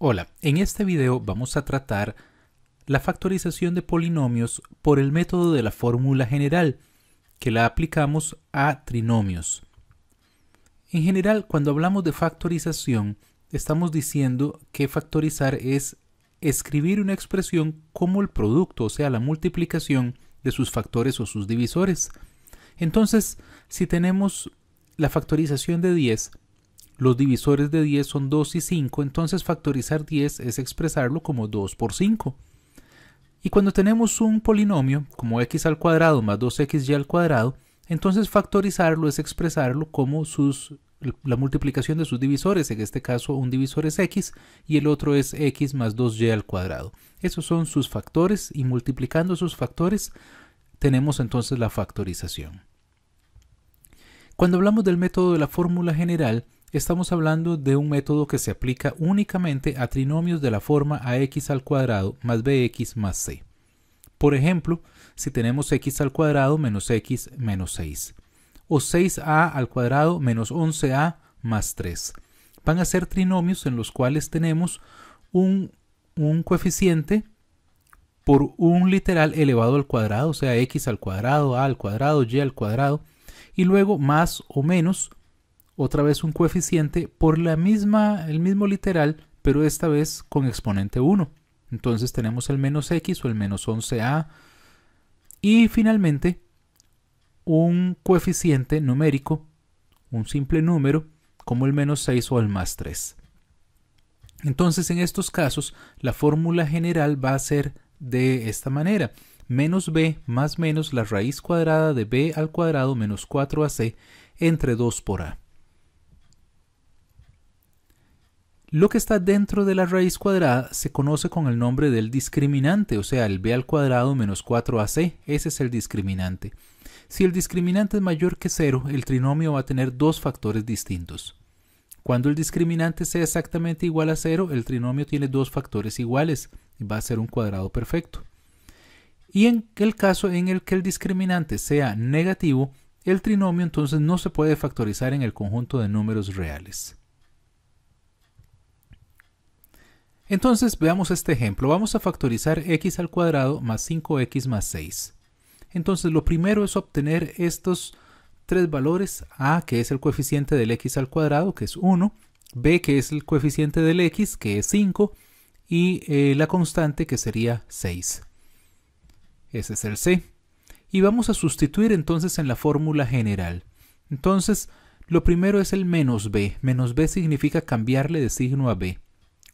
Hola, en este video vamos a tratar la factorización de polinomios por el método de la fórmula general, que la aplicamos a trinomios. En general, cuando hablamos de factorización, estamos diciendo que factorizar es escribir una expresión como el producto, o sea, la multiplicación de sus factores o sus divisores. Entonces, si tenemos la factorización de 10, los divisores de 10 son 2 y 5, entonces factorizar 10 es expresarlo como 2 por 5. Y cuando tenemos un polinomio como x al cuadrado más 2xy al cuadrado, entonces factorizarlo es expresarlo como sus, la multiplicación de sus divisores, en este caso un divisor es x y el otro es x más 2y al cuadrado. Esos son sus factores y multiplicando sus factores tenemos entonces la factorización. Cuando hablamos del método de la fórmula general, estamos hablando de un método que se aplica únicamente a trinomios de la forma ax al cuadrado más bx más c. Por ejemplo, si tenemos x al cuadrado menos x menos 6, o 6a al cuadrado menos 11a más 3. Van a ser trinomios en los cuales tenemos un, un coeficiente por un literal elevado al cuadrado, o sea, x al cuadrado, a al cuadrado, y al cuadrado, y luego más o menos otra vez un coeficiente por la misma, el mismo literal, pero esta vez con exponente 1. Entonces tenemos el menos x o el menos 11a. Y finalmente, un coeficiente numérico, un simple número, como el menos 6 o el más 3. Entonces, en estos casos, la fórmula general va a ser de esta manera. Menos b más menos la raíz cuadrada de b al cuadrado menos 4ac entre 2 por a. Lo que está dentro de la raíz cuadrada se conoce con el nombre del discriminante, o sea, el b al cuadrado menos 4ac, ese es el discriminante. Si el discriminante es mayor que 0, el trinomio va a tener dos factores distintos. Cuando el discriminante sea exactamente igual a 0, el trinomio tiene dos factores iguales y va a ser un cuadrado perfecto. Y en el caso en el que el discriminante sea negativo, el trinomio entonces no se puede factorizar en el conjunto de números reales. Entonces veamos este ejemplo. Vamos a factorizar x al cuadrado más 5x más 6. Entonces lo primero es obtener estos tres valores. A que es el coeficiente del x al cuadrado que es 1. B que es el coeficiente del x que es 5. Y eh, la constante que sería 6. Ese es el C. Y vamos a sustituir entonces en la fórmula general. Entonces lo primero es el menos B. Menos B significa cambiarle de signo a B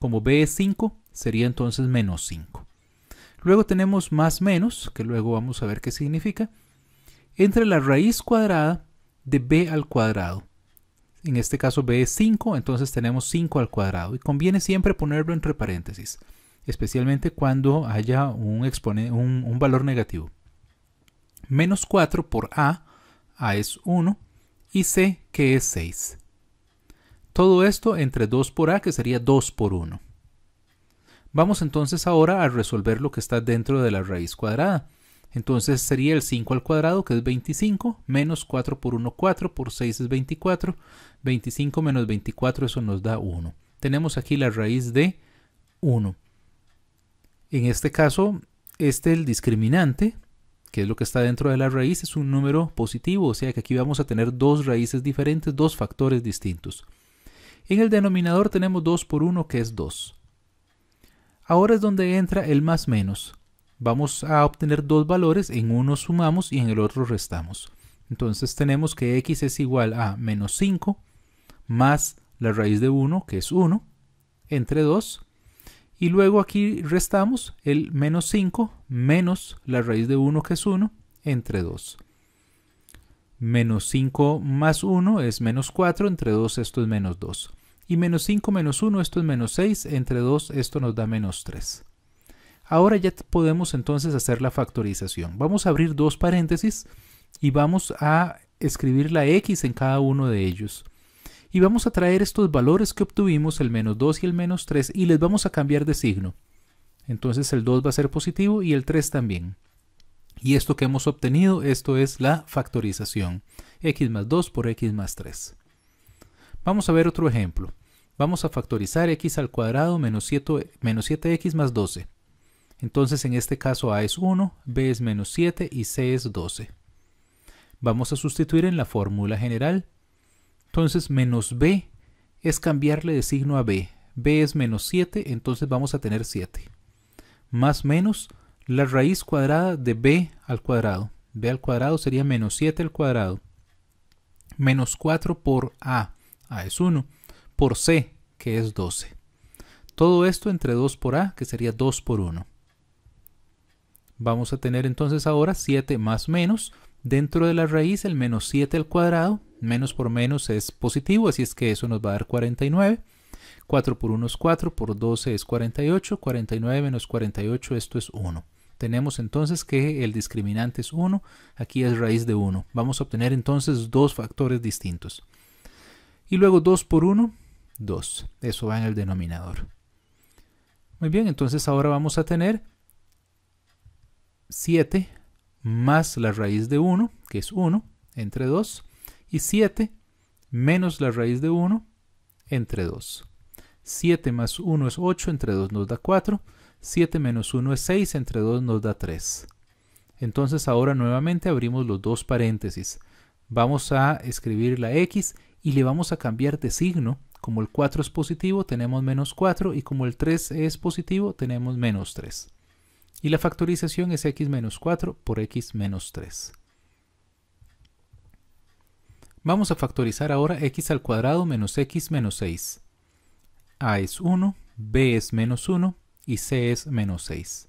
como b es 5, sería entonces menos 5. Luego tenemos más menos, que luego vamos a ver qué significa, entre la raíz cuadrada de b al cuadrado. En este caso b es 5, entonces tenemos 5 al cuadrado. Y conviene siempre ponerlo entre paréntesis, especialmente cuando haya un, un valor negativo. Menos 4 por a, a es 1, y c que es 6. Todo esto entre 2 por A, que sería 2 por 1. Vamos entonces ahora a resolver lo que está dentro de la raíz cuadrada. Entonces sería el 5 al cuadrado, que es 25, menos 4 por 1, 4, por 6 es 24, 25 menos 24, eso nos da 1. Tenemos aquí la raíz de 1. En este caso, este el discriminante, que es lo que está dentro de la raíz, es un número positivo, o sea que aquí vamos a tener dos raíces diferentes, dos factores distintos. En el denominador tenemos 2 por 1 que es 2. Ahora es donde entra el más menos. Vamos a obtener dos valores, en uno sumamos y en el otro restamos. Entonces tenemos que x es igual a menos 5 más la raíz de 1, que es 1, entre 2. Y luego aquí restamos el menos 5 menos la raíz de 1, que es 1, entre 2. Menos 5 más 1 es menos 4, entre 2 esto es menos 2. Y menos 5 menos 1 esto es menos 6, entre 2 esto nos da menos 3. Ahora ya podemos entonces hacer la factorización. Vamos a abrir dos paréntesis y vamos a escribir la x en cada uno de ellos. Y vamos a traer estos valores que obtuvimos, el menos 2 y el menos 3, y les vamos a cambiar de signo. Entonces el 2 va a ser positivo y el 3 también. Y esto que hemos obtenido, esto es la factorización. x más 2 por x más 3. Vamos a ver otro ejemplo. Vamos a factorizar x al cuadrado menos, 7, x más 12. Entonces en este caso a es 1, b es menos 7 y c es 12. Vamos a sustituir en la fórmula general. Entonces menos b es cambiarle de signo a b. b es menos 7, entonces vamos a tener 7. Más menos la raíz cuadrada de b al cuadrado. b al cuadrado sería menos 7 al cuadrado. Menos 4 por a. a es 1. Por c, que es 12. Todo esto entre 2 por a, que sería 2 por 1. Vamos a tener entonces ahora 7 más menos. Dentro de la raíz el menos 7 al cuadrado. Menos por menos es positivo, así es que eso nos va a dar 49. 4 por 1 es 4, por 12 es 48, 49 menos 48 esto es 1. Tenemos entonces que el discriminante es 1, aquí es raíz de 1. Vamos a obtener entonces dos factores distintos. Y luego 2 por 1, 2. Eso va en el denominador. Muy bien, entonces ahora vamos a tener 7 más la raíz de 1, que es 1, entre 2, y 7 menos la raíz de 1, entre 2. 7 más 1 es 8, entre 2 nos da 4. 7 menos 1 es 6, entre 2 nos da 3. Entonces ahora nuevamente abrimos los dos paréntesis. Vamos a escribir la x y le vamos a cambiar de signo. Como el 4 es positivo, tenemos menos 4 y como el 3 es positivo, tenemos menos 3. Y la factorización es x menos 4 por x menos 3. Vamos a factorizar ahora x al cuadrado menos x menos 6. A es 1, B es menos 1 y C es menos 6.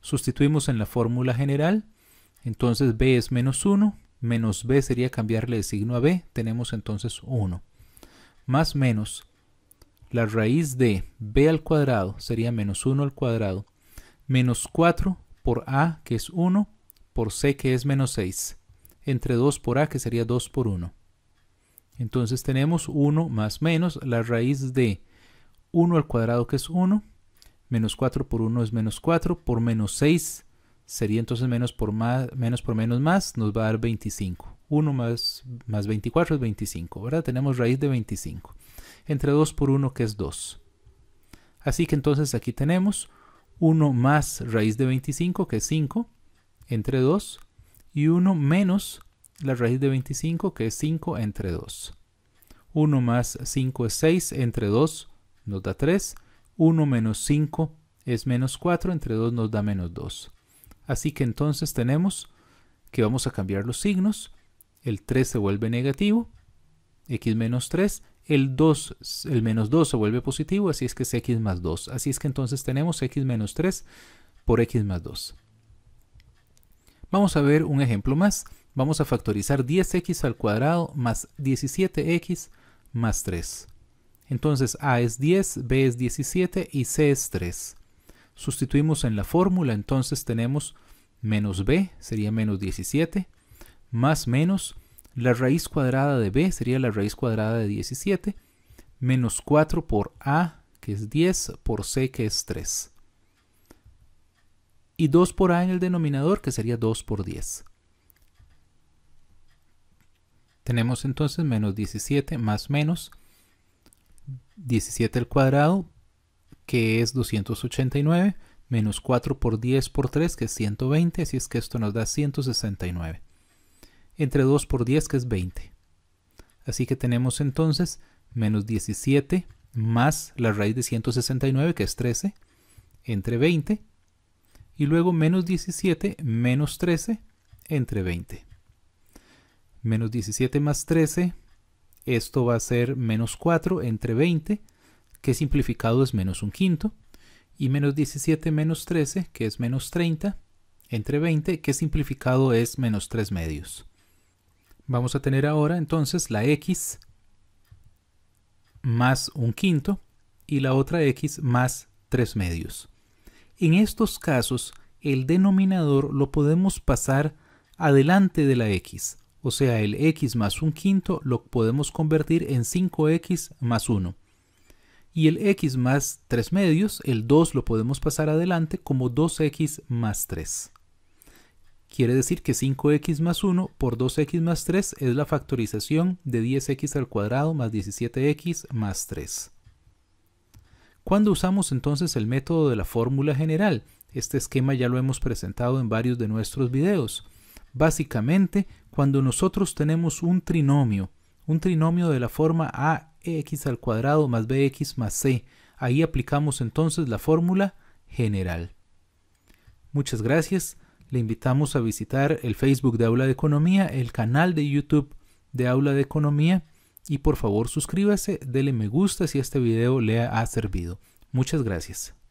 Sustituimos en la fórmula general, entonces B es menos 1, menos B sería cambiarle de signo a B, tenemos entonces 1. Más menos la raíz de B al cuadrado sería menos 1 al cuadrado, menos 4 por A que es 1, por C que es menos 6, entre 2 por A que sería 2 por 1. Entonces tenemos 1 más menos la raíz de 1 al cuadrado que es 1, menos 4 por 1 es menos 4, por menos 6 sería entonces menos por, más, menos por menos más, nos va a dar 25. 1 más, más 24 es 25, ¿verdad? Tenemos raíz de 25. Entre 2 por 1 que es 2. Así que entonces aquí tenemos 1 más raíz de 25 que es 5, entre 2, y 1 menos la raíz de 25 que es 5 entre 2. 1 más 5 es 6 entre 2, nos da 3. 1 menos 5 es menos 4, entre 2 nos da menos 2. Así que entonces tenemos que vamos a cambiar los signos. El 3 se vuelve negativo, x menos 3. El 2, el menos 2 se vuelve positivo, así es que es x más 2. Así es que entonces tenemos x menos 3 por x más 2. Vamos a ver un ejemplo más. Vamos a factorizar 10x al cuadrado más 17x más 3. Entonces A es 10, B es 17 y C es 3. Sustituimos en la fórmula, entonces tenemos menos B, sería menos 17, más menos la raíz cuadrada de B, sería la raíz cuadrada de 17, menos 4 por A, que es 10, por C, que es 3. Y 2 por A en el denominador, que sería 2 por 10. Tenemos entonces menos 17 más menos 17 al cuadrado, que es 289, menos 4 por 10 por 3, que es 120, así es que esto nos da 169. Entre 2 por 10, que es 20. Así que tenemos entonces menos 17 más la raíz de 169, que es 13, entre 20, y luego menos 17 menos 13 entre 20. Menos 17 más 13 esto va a ser menos 4 entre 20, que simplificado es menos 1 quinto, y menos 17 menos 13, que es menos 30, entre 20, que simplificado es menos 3 medios. Vamos a tener ahora entonces la x más 1 quinto y la otra x más 3 medios. En estos casos, el denominador lo podemos pasar adelante de la x, o sea el x más un quinto lo podemos convertir en 5x más 1. Y el x más 3 medios, el 2 lo podemos pasar adelante como 2x más 3. Quiere decir que 5x más 1 por 2x más 3 es la factorización de 10x al cuadrado más 17x más 3. ¿Cuándo usamos entonces el método de la fórmula general? Este esquema ya lo hemos presentado en varios de nuestros videos. Básicamente, cuando nosotros tenemos un trinomio, un trinomio de la forma ax al cuadrado más bx más c, ahí aplicamos entonces la fórmula general. Muchas gracias. Le invitamos a visitar el Facebook de Aula de Economía, el canal de YouTube de Aula de Economía y por favor suscríbase, dele me gusta si este video le ha servido. Muchas gracias.